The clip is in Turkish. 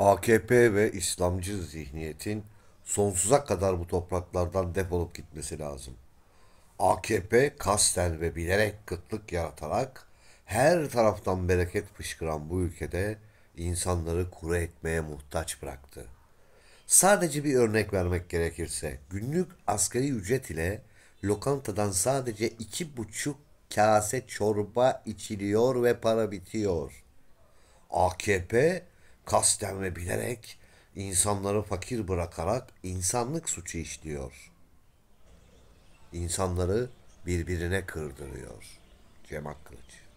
AKP ve İslamcı zihniyetin sonsuza kadar bu topraklardan depolup gitmesi lazım. AKP kasten ve bilerek kıtlık yaratarak her taraftan bereket fışkıran bu ülkede insanları kuru etmeye muhtaç bıraktı. Sadece bir örnek vermek gerekirse günlük asgari ücret ile lokantadan sadece iki buçuk kase çorba içiliyor ve para bitiyor. AKP kasten ve bilerek insanları fakir bırakarak insanlık suçu işliyor. İnsanları birbirine kırdırıyor. Cem Akkılıç.